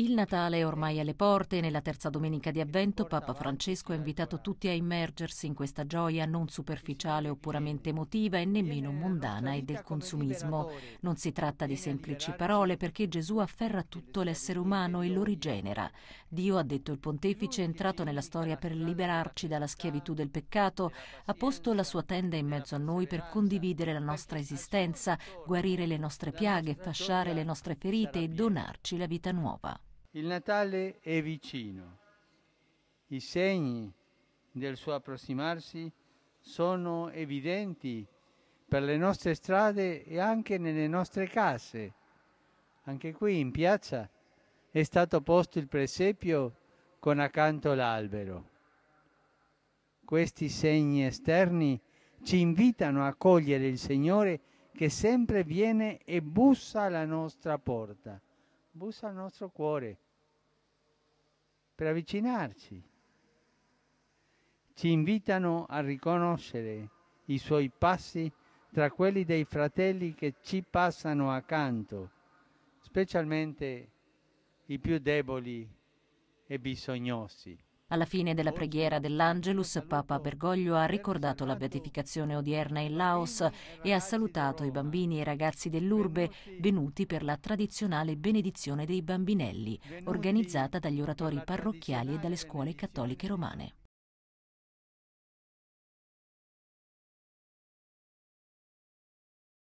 Il Natale è ormai alle porte e nella terza domenica di avvento Papa Francesco ha invitato tutti a immergersi in questa gioia non superficiale o puramente emotiva e nemmeno mondana e del consumismo. Non si tratta di semplici parole perché Gesù afferra tutto l'essere umano e lo rigenera. Dio, ha detto il pontefice, è entrato nella storia per liberarci dalla schiavitù del peccato, ha posto la sua tenda in mezzo a noi per condividere la nostra esistenza, guarire le nostre piaghe, fasciare le nostre ferite e donarci la vita nuova. Il Natale è vicino. I segni del suo approssimarsi sono evidenti per le nostre strade e anche nelle nostre case. Anche qui in piazza è stato posto il presepio con accanto l'albero. Questi segni esterni ci invitano a cogliere il Signore che sempre viene e bussa alla nostra porta, bussa al nostro cuore per avvicinarci. Ci invitano a riconoscere i suoi passi tra quelli dei fratelli che ci passano accanto, specialmente i più deboli e bisognosi. Alla fine della preghiera dell'Angelus, Papa Bergoglio ha ricordato la beatificazione odierna in Laos e ha salutato i bambini e i ragazzi dell'urbe venuti per la tradizionale benedizione dei bambinelli, organizzata dagli oratori parrocchiali e dalle scuole cattoliche romane.